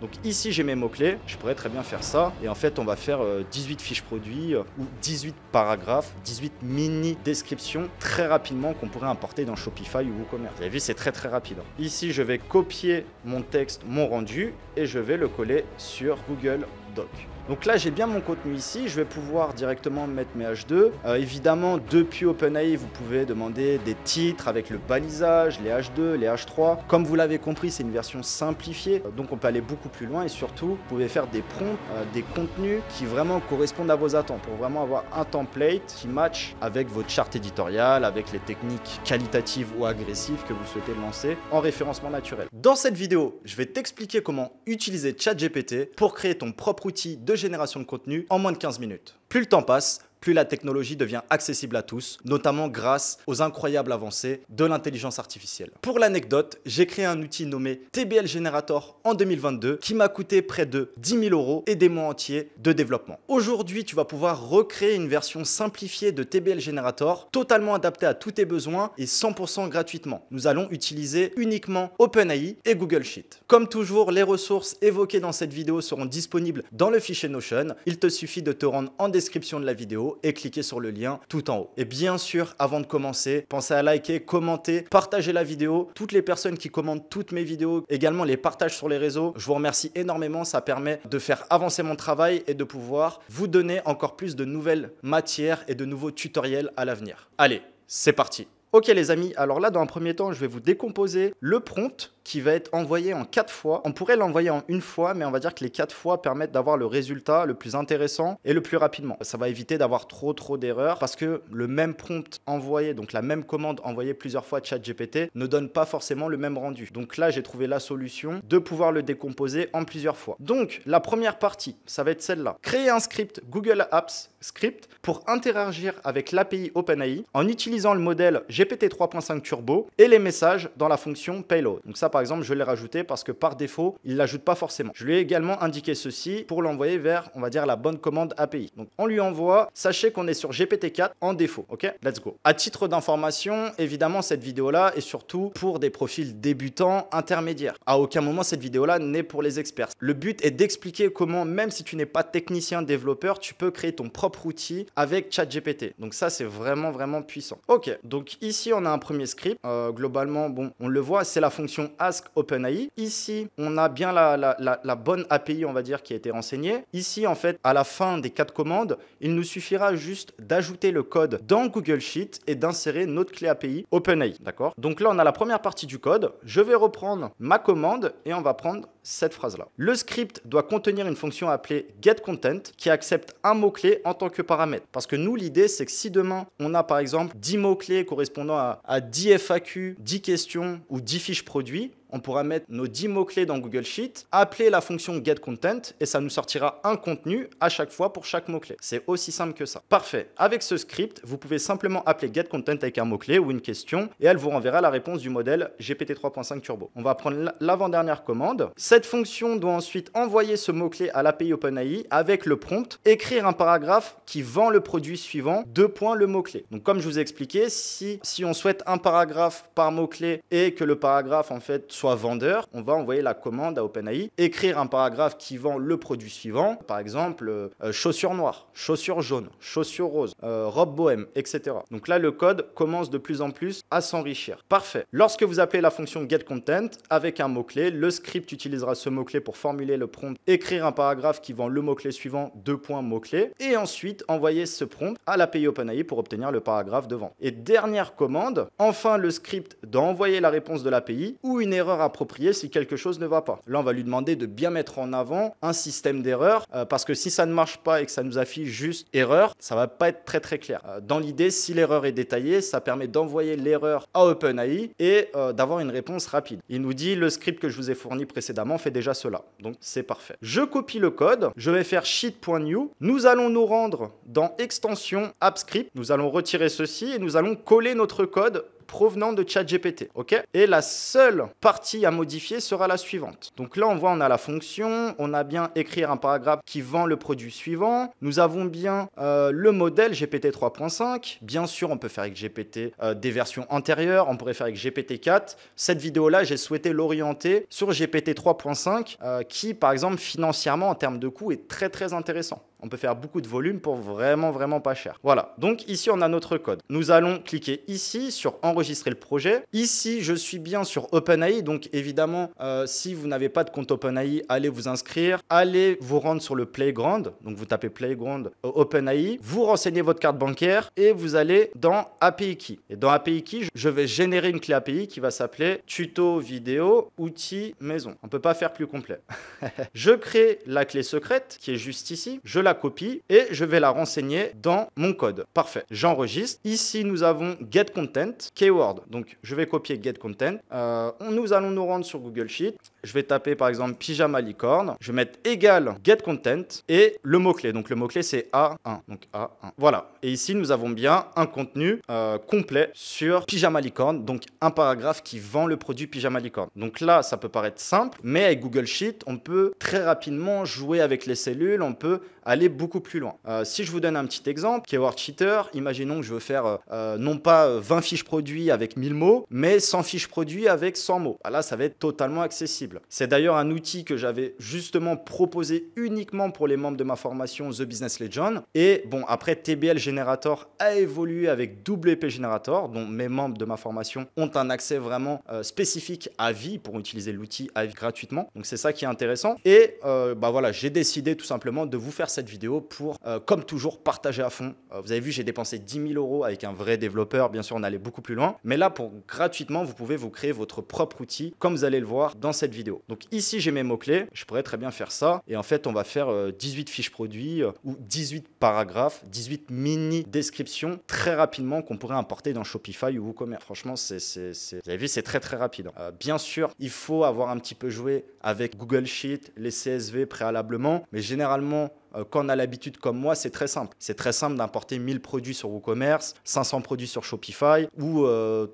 Donc ici, j'ai mes mots-clés, je pourrais très bien faire ça. Et en fait, on va faire 18 euh, fiches produits euh, ou 18 paragraphes, 18 mini-descriptions très rapidement qu'on pourrait importer dans Shopify ou WooCommerce. Vous avez vu, c'est très très rapide. Ici, je vais copier mon texte, mon rendu, et je vais le coller sur Google Doc. Donc là, j'ai bien mon contenu ici. Je vais pouvoir directement mettre mes H2. Euh, évidemment, depuis OpenAI, vous pouvez demander des titres avec le balisage, les H2, les H3. Comme vous l'avez compris, c'est une version simplifiée. Euh, donc on peut aller beaucoup plus loin et surtout, vous pouvez faire des prompts, euh, des contenus qui vraiment correspondent à vos attentes pour vraiment avoir un template qui match avec votre charte éditoriale, avec les techniques qualitatives ou agressives que vous souhaitez lancer en référencement naturel. Dans cette vidéo, je vais t'expliquer comment utiliser ChatGPT pour créer ton propre outil de génération de contenu en moins de 15 minutes. Plus le temps passe, plus la technologie devient accessible à tous, notamment grâce aux incroyables avancées de l'intelligence artificielle. Pour l'anecdote, j'ai créé un outil nommé TBL Generator en 2022 qui m'a coûté près de 10 000 euros et des mois entiers de développement. Aujourd'hui, tu vas pouvoir recréer une version simplifiée de TBL Generator totalement adaptée à tous tes besoins et 100% gratuitement. Nous allons utiliser uniquement OpenAI et Google Sheet. Comme toujours, les ressources évoquées dans cette vidéo seront disponibles dans le fichier Notion. Il te suffit de te rendre en description de la vidéo et cliquez sur le lien tout en haut. Et bien sûr, avant de commencer, pensez à liker, commenter, partager la vidéo. Toutes les personnes qui commentent toutes mes vidéos, également les partagent sur les réseaux. Je vous remercie énormément, ça permet de faire avancer mon travail et de pouvoir vous donner encore plus de nouvelles matières et de nouveaux tutoriels à l'avenir. Allez, c'est parti Ok les amis, alors là dans un premier temps je vais vous décomposer le prompt qui va être envoyé en quatre fois. On pourrait l'envoyer en une fois, mais on va dire que les quatre fois permettent d'avoir le résultat le plus intéressant et le plus rapidement. Ça va éviter d'avoir trop trop d'erreurs parce que le même prompt envoyé, donc la même commande envoyée plusieurs fois chat ChatGPT ne donne pas forcément le même rendu. Donc là, j'ai trouvé la solution de pouvoir le décomposer en plusieurs fois. Donc la première partie, ça va être celle-là. Créer un script Google Apps Script pour interagir avec l'API OpenAI en utilisant le modèle GPT 3.5 Turbo et les messages dans la fonction payload. Donc ça, par exemple, je l'ai rajouté parce que par défaut, il ne l'ajoute pas forcément. Je lui ai également indiqué ceci pour l'envoyer vers, on va dire, la bonne commande API. Donc, on lui envoie, sachez qu'on est sur GPT-4 en défaut. OK Let's go. À titre d'information, évidemment, cette vidéo-là est surtout pour des profils débutants intermédiaires. À aucun moment, cette vidéo-là n'est pour les experts. Le but est d'expliquer comment, même si tu n'es pas technicien développeur, tu peux créer ton propre outil avec ChatGPT. Donc, ça, c'est vraiment, vraiment puissant. OK. Donc, ici, on a un premier script. Euh, globalement, bon, on le voit, c'est la fonction API OpenAI. Ici, on a bien la, bonne API, on va dire, qui a été renseignée. Ici, en fait, à la fin des quatre commandes, il nous suffira juste d'ajouter le code dans Google Sheet et d'insérer notre clé API OpenAI. D'accord Donc là, on a la première partie du code. Je vais reprendre ma commande et on va prendre cette phrase-là. Le script doit contenir une fonction appelée getContent qui accepte un mot-clé en tant que paramètre. Parce que nous, l'idée, c'est que si demain, on a par exemple 10 mots-clés correspondant à, à 10 FAQ, 10 questions ou 10 fiches produits, on pourra mettre nos 10 mots-clés dans Google Sheet, appeler la fonction getContent et ça nous sortira un contenu à chaque fois pour chaque mot-clé. C'est aussi simple que ça. Parfait. Avec ce script, vous pouvez simplement appeler getContent avec un mot-clé ou une question et elle vous renverra la réponse du modèle GPT 3.5 Turbo. On va prendre l'avant-dernière commande. Cette fonction doit ensuite envoyer ce mot-clé à l'API OpenAI avec le prompt écrire un paragraphe qui vend le produit suivant, deux points le mot-clé. Donc comme je vous ai expliqué, si, si on souhaite un paragraphe par mot-clé et que le paragraphe en fait soit vendeur, on va envoyer la commande à OpenAI, écrire un paragraphe qui vend le produit suivant, par exemple euh, euh, chaussures noires, chaussures jaunes, chaussures roses, euh, robe bohème, etc. Donc là, le code commence de plus en plus à s'enrichir. Parfait. Lorsque vous appelez la fonction getContent avec un mot-clé, le script utilisera ce mot-clé pour formuler le prompt, écrire un paragraphe qui vend le mot-clé suivant, deux points mot-clé, et ensuite envoyer ce prompt à l'API OpenAI pour obtenir le paragraphe de Et dernière commande, enfin le script d'envoyer la réponse de l'API ou une erreur approprié si quelque chose ne va pas. Là, on va lui demander de bien mettre en avant un système d'erreur euh, parce que si ça ne marche pas et que ça nous affiche juste erreur, ça va pas être très très clair. Euh, dans l'idée, si l'erreur est détaillée, ça permet d'envoyer l'erreur à OpenAI et euh, d'avoir une réponse rapide. Il nous dit le script que je vous ai fourni précédemment fait déjà cela. Donc c'est parfait. Je copie le code, je vais faire sheet.new. Nous allons nous rendre dans extension script Nous allons retirer ceci et nous allons coller notre code provenant de ChatGPT. Ok Et la seule partie à modifier sera la suivante. Donc là, on voit, on a la fonction, on a bien écrire un paragraphe qui vend le produit suivant. Nous avons bien euh, le modèle GPT 3.5. Bien sûr, on peut faire avec GPT euh, des versions antérieures, on pourrait faire avec GPT 4. Cette vidéo-là, j'ai souhaité l'orienter sur GPT 3.5, euh, qui, par exemple, financièrement, en termes de coût, est très très intéressant. On peut faire beaucoup de volume pour vraiment, vraiment pas cher. Voilà. Donc ici, on a notre code. Nous allons cliquer ici sur enregistrer le projet. Ici, je suis bien sur OpenAI. Donc évidemment, euh, si vous n'avez pas de compte OpenAI, allez vous inscrire. Allez vous rendre sur le Playground. Donc vous tapez Playground euh, OpenAI. Vous renseignez votre carte bancaire et vous allez dans API Key. Et dans API Key, je vais générer une clé API qui va s'appeler tuto vidéo outils maison. On peut pas faire plus complet. je crée la clé secrète qui est juste ici. Je la copie et je vais la renseigner dans mon code. Parfait, j'enregistre. Ici, nous avons get content, keyword. Donc, je vais copier get content. Euh, nous allons nous rendre sur Google Sheet. Je vais taper par exemple pyjama licorne. Je vais mettre égal get content et le mot-clé. Donc, le mot-clé c'est A1. Donc, A1. Voilà. Et ici, nous avons bien un contenu euh, complet sur pyjama licorne. Donc, un paragraphe qui vend le produit pyjama licorne. Donc là, ça peut paraître simple, mais avec Google Sheet, on peut très rapidement jouer avec les cellules. On peut aller aller beaucoup plus loin. Euh, si je vous donne un petit exemple, Keyword Cheater, imaginons que je veux faire euh, euh, non pas 20 fiches produits avec 1000 mots, mais 100 fiches produits avec 100 mots. Ah là, ça va être totalement accessible. C'est d'ailleurs un outil que j'avais justement proposé uniquement pour les membres de ma formation The Business Legend. Et bon, après, TBL Generator a évolué avec WP Generator, dont mes membres de ma formation ont un accès vraiment spécifique à vie pour utiliser l'outil à vie gratuitement. Donc c'est ça qui est intéressant. Et bah voilà, j'ai décidé tout simplement de vous faire cette vidéo pour, euh, comme toujours, partager à fond. Euh, vous avez vu, j'ai dépensé 10 000 euros avec un vrai développeur. Bien sûr, on allait beaucoup plus loin. Mais là, pour gratuitement, vous pouvez vous créer votre propre outil, comme vous allez le voir dans cette vidéo. Donc ici, j'ai mes mots-clés. Je pourrais très bien faire ça. Et en fait, on va faire 18 euh, fiches produits ou 18 paragraphes, 18 mini descriptions très rapidement qu'on pourrait importer dans Shopify ou WooCommerce. Franchement, c'est, vous avez vu, c'est très très rapide. Hein. bien sûr, il faut avoir un petit peu joué avec Google Sheet, les CSV préalablement, mais généralement, euh, quand on a l'habitude comme moi, c'est très simple. C'est très simple d'importer 1000 produits sur WooCommerce, 500 produits sur Shopify ou, euh,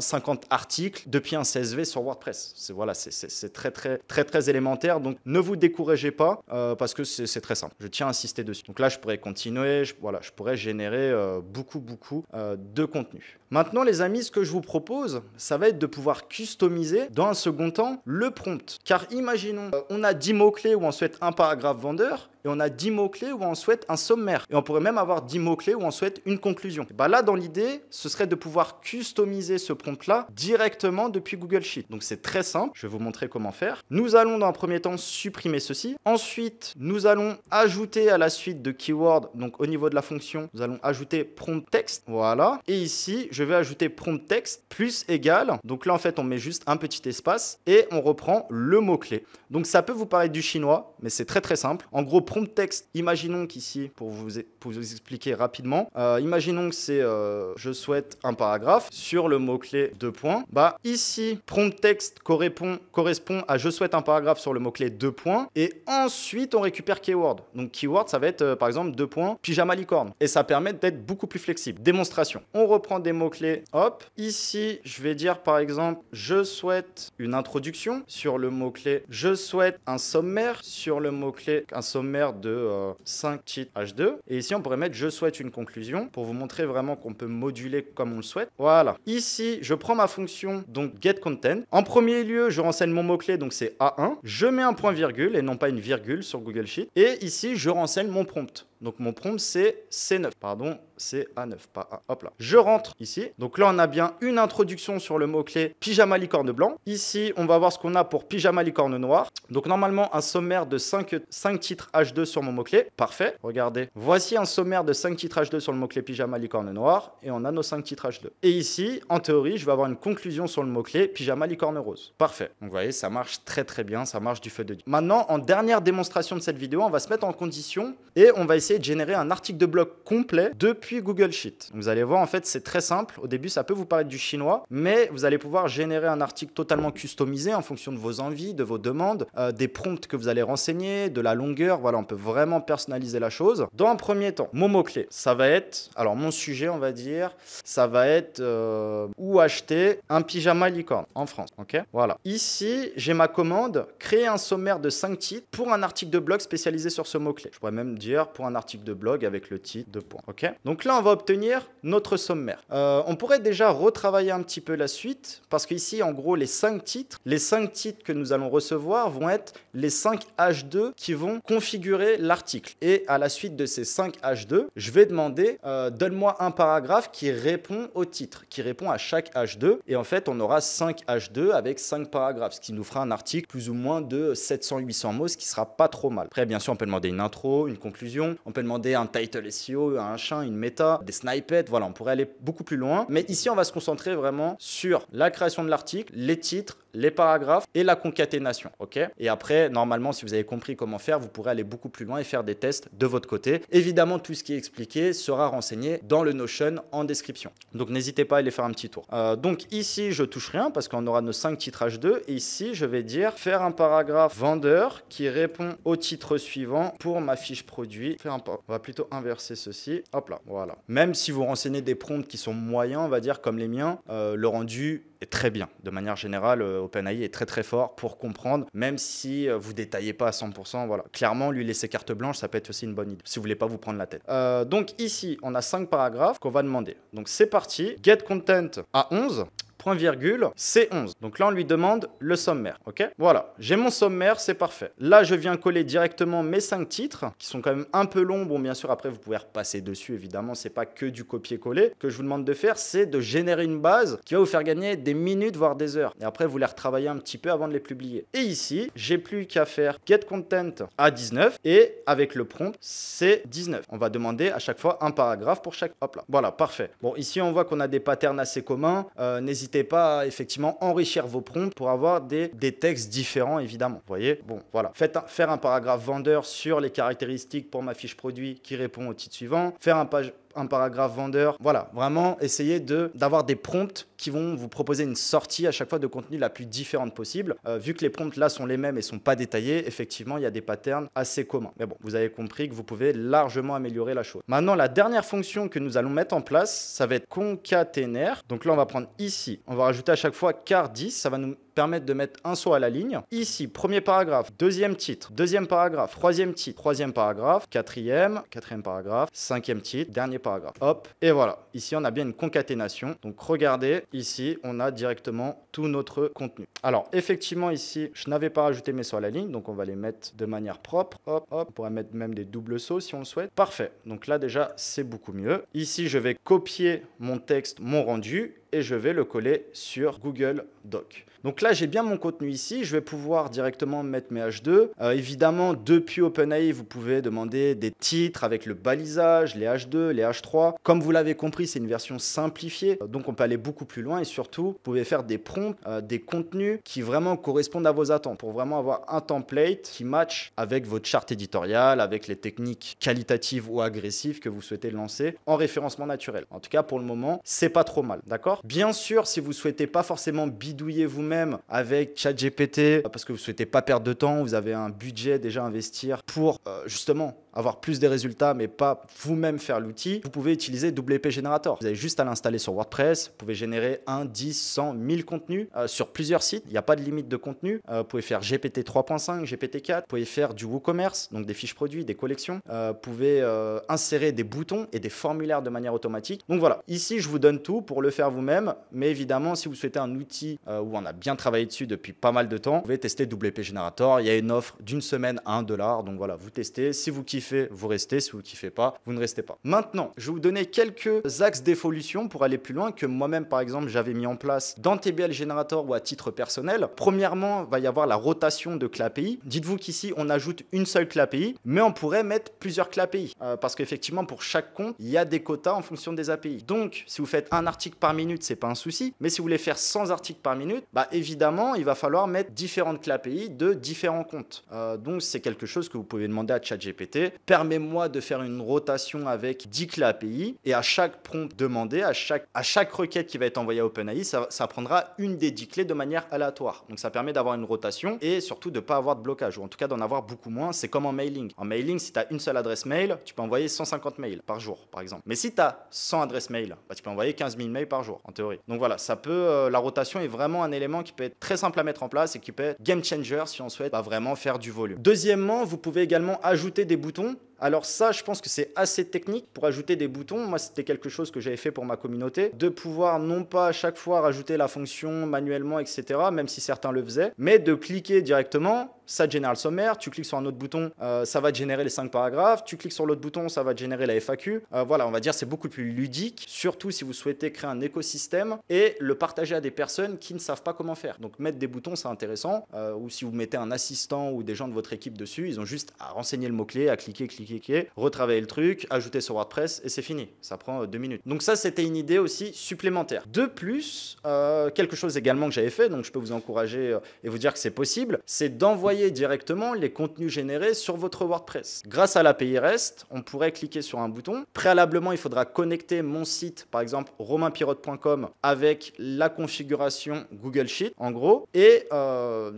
50 articles depuis un CSV sur WordPress. C'est voilà, c'est très très très très élémentaire. Donc ne vous découragez pas euh, parce que c'est très simple. Je tiens à insister dessus. Donc là, je pourrais continuer. Je, voilà, je pourrais générer euh, beaucoup beaucoup de contenu. Maintenant, les amis, ce que je vous propose, ça va être de pouvoir customiser dans un second temps le prompt. Car imaginons, on a 10 mots clés où on souhaite un paragraphe vendeur et on a 10 mots-clés où on souhaite un sommaire. Et on pourrait même avoir 10 mots-clés où on souhaite une conclusion. bah là, dans l'idée, ce serait de pouvoir customiser ce prompt-là directement depuis Google Sheet. Donc c'est très simple, je vais vous montrer comment faire. Nous allons dans un premier temps supprimer ceci. Ensuite, nous allons ajouter à la suite de keyword, donc au niveau de la fonction, nous allons ajouter prompt text. Voilà. Et ici, je vais ajouter prompt text plus égal. Donc là, en fait, on met juste un petit espace et on reprend le mot-clé. Donc ça peut vous paraître du chinois, mais c'est très très simple. En gros, prompt texte, imaginons qu'ici, pour vous, e-, expliquer rapidement, euh, imaginons que c'est euh, je souhaite un paragraphe sur le mot-clé deux points. Bah, ici, prompt texte correspond, à je souhaite un paragraphe sur le mot-clé deux points. Et ensuite, on récupère keyword. Donc, keyword, ça va être euh, par exemple deux points, pyjama licorne. Et ça permet d'être beaucoup plus flexible. Démonstration. On reprend des mots-clés. Hop. Ici, je vais dire par exemple je souhaite une introduction sur le mot-clé. Je souhaite un sommaire sur le mot-clé. Un sommaire de 5 euh, titres H2. Et ici, on pourrait mettre je souhaite une conclusion pour vous montrer vraiment qu'on peut moduler comme on le souhaite. Voilà. Ici, je prends ma fonction, donc Get content ». En premier lieu, je renseigne mon mot-clé, donc c'est A1. Je mets un point virgule et non pas une virgule sur Google Sheet. Et ici, je renseigne mon prompt. Donc mon prompt c'est C9. Pardon, c'est A9, pas A. Hop là. Je rentre ici. Donc là on a bien une introduction sur le mot-clé pyjama licorne blanc. Ici on va voir ce qu'on a pour pyjama licorne noir. Donc normalement un sommaire de 5, titres H2 sur mon mot-clé. Parfait. Regardez. Voici un sommaire de 5 titres H2 sur le mot-clé pyjama licorne noir. Et on a nos 5 titres H2. Et ici, en théorie, je vais avoir une conclusion sur le mot-clé pyjama licorne rose. Parfait. Donc vous voyez, ça marche très très bien. Ça marche du feu de Dieu. Maintenant, en dernière démonstration de cette vidéo, on va se mettre en condition et on va essayer de générer un article de blog complet depuis Google Sheet. Vous allez voir, en fait, c'est très simple. Au début, ça peut vous paraître du chinois, mais vous allez pouvoir générer un article totalement customisé en fonction de vos envies, de vos demandes, euh, des prompts que vous allez renseigner, de la longueur. Voilà, on peut vraiment personnaliser la chose. Dans un premier temps, mon mot-clé, ça va être, alors mon sujet, on va dire, ça va être euh, où acheter un pyjama licorne en France. Ok Voilà. Ici, j'ai ma commande, créer un sommaire de 5 titres pour un article de blog spécialisé sur ce mot-clé. Je pourrais même dire pour un article article de blog avec le titre, de point, Ok Donc là, on va obtenir notre sommaire. Euh, on pourrait déjà retravailler un petit peu la suite parce qu'ici, en gros, les 5 titres, les cinq titres que nous allons recevoir vont être les 5 H2 qui vont configurer l'article. Et à la suite de ces 5 H2, je vais demander euh, donne-moi un paragraphe qui répond au titre, qui répond à chaque H2. Et en fait, on aura 5 H2 avec 5 paragraphes, ce qui nous fera un article plus ou moins de 700-800 mots, ce qui sera pas trop mal. Après, bien sûr, on peut demander une intro, une conclusion. On peut demander un title SEO, un chien, une méta, des snippets. Voilà, on pourrait aller beaucoup plus loin. Mais ici, on va se concentrer vraiment sur la création de l'article, les titres, les paragraphes et la concaténation. Ok Et après, normalement, si vous avez compris comment faire, vous pourrez aller beaucoup plus loin et faire des tests de votre côté. Évidemment, tout ce qui est expliqué sera renseigné dans le Notion en description. Donc n'hésitez pas à aller faire un petit tour. Euh, donc ici, je touche rien parce qu'on aura nos 5 titres H2. Et ici, je vais dire faire un paragraphe vendeur qui répond au titre suivant pour ma fiche produit. un on va plutôt inverser ceci. Hop là, voilà. Même si vous renseignez des prompts qui sont moyens, on va dire, comme les miens, euh, le rendu est très bien. De manière générale, euh, OpenAI est très très fort pour comprendre, même si euh, vous détaillez pas à 100%. Voilà. Clairement, lui laisser carte blanche, ça peut être aussi une bonne idée, si vous voulez pas vous prendre la tête. donc ici, on a cinq paragraphes qu'on va demander. Donc c'est parti. Get content à 11 point virgule, C11. Donc là, on lui demande le sommaire, ok Voilà, j'ai mon sommaire, c'est parfait. Là, je viens coller directement mes cinq titres, qui sont quand même un peu longs. Bon, bien sûr, après, vous pouvez repasser dessus, évidemment, c'est pas que du copier-coller. Ce que je vous demande de faire, c'est de générer une base qui va vous faire gagner des minutes, voire des heures. Et après, vous les retravaillez un petit peu avant de les publier. Et ici, j'ai plus qu'à faire get content à 19 et avec le prompt, c'est 19. On va demander à chaque fois un paragraphe pour chaque. Hop là, voilà, parfait. Bon, ici, on voit qu'on a des patterns assez communs. Euh, N'hésitez n'hésitez pas à effectivement enrichir vos prompts pour avoir des, des textes différents, évidemment. Vous voyez Bon, voilà. Faites faire un paragraphe vendeur sur les caractéristiques pour ma fiche produit qui répond au titre suivant. Faire un page un paragraphe vendeur. Voilà, vraiment essayez d'avoir des prompts qui vont vous proposer une sortie à chaque fois de contenu la plus différente possible. Euh, vu que les prompts là sont les mêmes et sont pas détaillés, effectivement, il y a des patterns assez communs. Mais bon, vous avez compris que vous pouvez largement améliorer la chose. Maintenant, la dernière fonction que nous allons mettre en place, ça va être concaténaire. Donc là, on va prendre ici, on va rajouter à chaque fois car 10, ça va nous permettre de mettre un saut à la ligne. Ici, premier paragraphe, deuxième titre, deuxième paragraphe, troisième titre, troisième paragraphe, quatrième, quatrième paragraphe, cinquième titre, dernier paragraphe. Hop, et voilà. Ici, on a bien une concaténation. Donc regardez, ici, on a directement tout notre contenu. Alors, effectivement, ici, je n'avais pas ajouté mes sauts à la ligne, donc on va les mettre de manière propre. Hop, hop, on pourrait mettre même des doubles sauts si on le souhaite. Parfait. Donc là, déjà, c'est beaucoup mieux. Ici, je vais copier mon texte, mon rendu, et je vais le coller sur Google Doc. Donc là, j'ai bien mon contenu ici. Je vais pouvoir directement mettre mes H2. Euh, évidemment, depuis OpenAI, vous pouvez demander des titres avec le balisage, les H2, les H3. Comme vous l'avez compris, c'est une version simplifiée. Donc on peut aller beaucoup plus loin et surtout, vous pouvez faire des prompts, euh, des contenus qui vraiment correspondent à vos attentes pour vraiment avoir un template qui match avec votre charte éditoriale, avec les techniques qualitatives ou agressives que vous souhaitez lancer en référencement naturel. En tout cas, pour le moment, c'est pas trop mal. D'accord Bien sûr, si vous souhaitez pas forcément bidouiller vous-même avec ChatGPT, euh, parce que vous souhaitez pas perdre de temps, vous avez un budget déjà à investir pour euh, justement avoir plus des résultats, mais pas vous-même faire l'outil, vous pouvez utiliser WP Generator. Vous avez juste à l'installer sur WordPress, vous pouvez générer 1, 10, 100, 1000 contenus euh, sur plusieurs sites. Il n'y a pas de limite de contenu. Euh, vous pouvez faire GPT 3.5, GPT 4, vous pouvez faire du WooCommerce, donc des fiches produits, des collections. Euh, vous pouvez insérer des boutons et des formulaires de manière automatique. Donc voilà, ici je vous donne tout pour le faire vous-même, mais évidemment si vous souhaitez un outil où on a bien travaillé dessus depuis pas mal de temps, vous pouvez tester WP Generator. Il y a une offre d'une semaine à 1 dollar, donc voilà, vous testez. Si vous kiffez, fait, vous restez. Si vous kiffez pas, vous ne restez pas. Maintenant, je vais vous donner quelques axes d'évolution pour aller plus loin que moi-même, par exemple, j'avais mis en place dans TBL Generator ou à titre personnel. Premièrement, va y avoir la rotation de clé API. Dites-vous qu'ici, on ajoute une seule clé API, mais on pourrait mettre plusieurs clés API euh, parce qu'effectivement, pour chaque compte, il y a des quotas en fonction des API. Donc, si vous faites un article par minute, c'est pas un souci, mais si vous voulez faire 100 articles par minute, bah évidemment, il va falloir mettre différentes clés API de différents comptes. Euh, donc, c'est quelque chose que vous pouvez demander à ChatGPT permet moi de faire une rotation avec 10 clés API et à chaque prompt demandé, à chaque, à chaque requête qui va être envoyée à OpenAI, ça, prendra une des 10 clés de manière aléatoire. Donc ça permet d'avoir une rotation et surtout de ne pas avoir de blocage ou en tout cas d'en avoir beaucoup moins. C'est comme en mailing. En mailing, si tu as une seule adresse mail, tu peux envoyer 150 mails par jour par exemple. Mais si tu as 100 adresses mail, bah, tu peux envoyer 15 000 mails par jour en théorie. Donc voilà, ça peut, euh, la rotation est vraiment un élément qui peut être très simple à mettre en place et qui peut être game changer si on souhaite bah, vraiment faire du volume. Deuxièmement, vous pouvez également ajouter des boutons ton alors ça, je pense que c'est assez technique pour ajouter des boutons. Moi, c'était quelque chose que j'avais fait pour ma communauté, de pouvoir non pas à chaque fois rajouter la fonction manuellement, etc., même si certains le faisaient, mais de cliquer directement. Ça génère le sommaire, tu cliques sur un autre bouton, euh, ça va générer les cinq paragraphes, tu cliques sur l'autre bouton, ça va générer la FAQ. Euh, voilà, on va dire c'est beaucoup plus ludique, surtout si vous souhaitez créer un écosystème et le partager à des personnes qui ne savent pas comment faire. Donc mettre des boutons, c'est intéressant, euh, ou si vous mettez un assistant ou des gens de votre équipe dessus, ils ont juste à renseigner le mot-clé, à cliquer, cliquer qui retravailler le truc, ajouter sur WordPress et c'est fini. Ça prend euh, deux minutes. Donc ça, c'était une idée aussi supplémentaire. De plus, euh, quelque chose également que j'avais fait, donc je peux vous encourager euh, et vous dire que c'est possible, c'est d'envoyer directement les contenus générés sur votre WordPress. Grâce à l'API REST, on pourrait cliquer sur un bouton. Préalablement, il faudra connecter mon site, par exemple romainpirote.com, avec la configuration Google Sheet, en gros. Et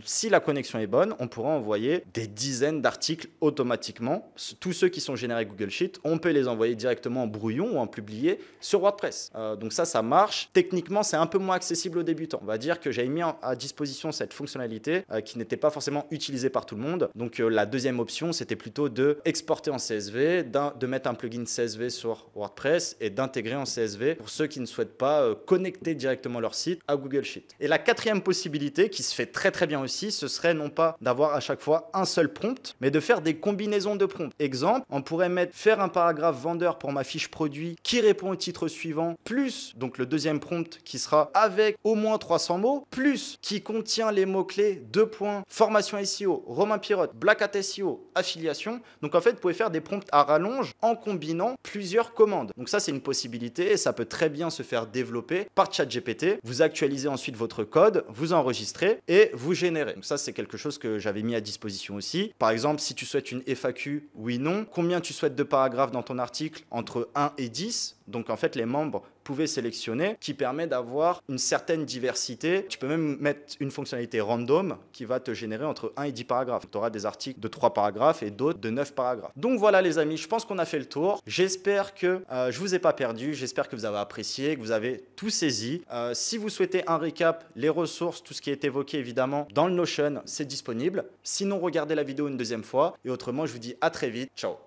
si la connexion est bonne, on pourra envoyer des dizaines d'articles automatiquement, tout qui sont générés Google Sheet, on peut les envoyer directement en brouillon ou en publié sur WordPress. Euh, donc ça, ça marche. Techniquement, c'est un peu moins accessible aux débutants. On va dire que j'avais mis à disposition cette fonctionnalité euh, qui n'était pas forcément utilisée par tout le monde. Donc euh, la deuxième option, c'était plutôt de exporter en CSV, de mettre un plugin CSV sur WordPress et d'intégrer en CSV pour ceux qui ne souhaitent pas connecter directement leur site à Google Sheet. Et la quatrième possibilité, qui se fait très très bien aussi, ce serait non pas d'avoir à chaque fois un seul prompt, mais de faire des combinaisons de prompts. Exemple on pourrait mettre faire un paragraphe vendeur pour ma fiche produit qui répond au titre suivant, plus donc le deuxième prompt qui sera avec au moins 300 mots, plus qui contient les mots-clés, deux points, formation SEO, Romain Pirotte, Black Hat SEO, affiliation. Donc en fait, vous pouvez faire des prompts à rallonge en combinant plusieurs commandes. Donc ça, c'est une possibilité et ça peut très bien se faire développer par ChatGPT. Vous actualisez ensuite votre code, vous enregistrez et vous générez. Donc ça, c'est quelque chose que j'avais mis à disposition aussi. Par exemple, si tu souhaites une FAQ, oui, non combien tu souhaites de paragraphes dans ton article entre 1 et 10. Donc en fait, les membres pouvez sélectionner qui permet d'avoir une certaine diversité. Tu peux même mettre une fonctionnalité random qui va te générer entre 1 et 10 paragraphes. Tu auras des articles de 3 paragraphes et d'autres de 9 paragraphes. Donc voilà les amis, je pense qu'on a fait le tour. J'espère que je euh, je vous ai pas perdu, j'espère que vous avez apprécié, que vous avez tout saisi. Euh, si vous souhaitez un récap, les ressources, tout ce qui est évoqué évidemment dans le Notion, c'est disponible. Sinon, regardez la vidéo une deuxième fois et autrement, je vous dis à très vite. Ciao